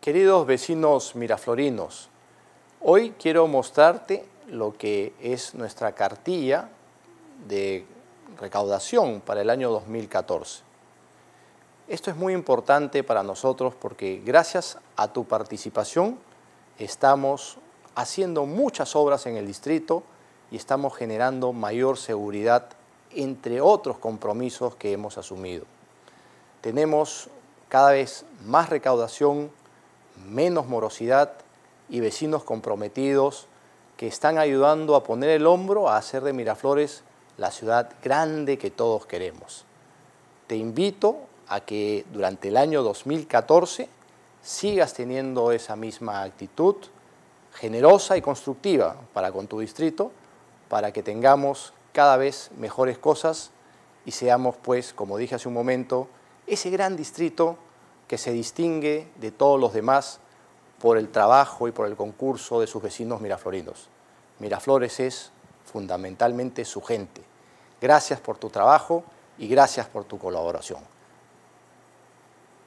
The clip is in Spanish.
Queridos vecinos miraflorinos, hoy quiero mostrarte lo que es nuestra cartilla de recaudación para el año 2014. Esto es muy importante para nosotros porque gracias a tu participación estamos haciendo muchas obras en el distrito y estamos generando mayor seguridad entre otros compromisos que hemos asumido. Tenemos cada vez más recaudación, menos morosidad y vecinos comprometidos que están ayudando a poner el hombro a hacer de Miraflores la ciudad grande que todos queremos. Te invito a que durante el año 2014 sigas teniendo esa misma actitud generosa y constructiva para con tu distrito, para que tengamos cada vez mejores cosas y seamos, pues, como dije hace un momento, ese gran distrito que se distingue de todos los demás por el trabajo y por el concurso de sus vecinos miraflorinos. Miraflores es fundamentalmente su gente. Gracias por tu trabajo y gracias por tu colaboración.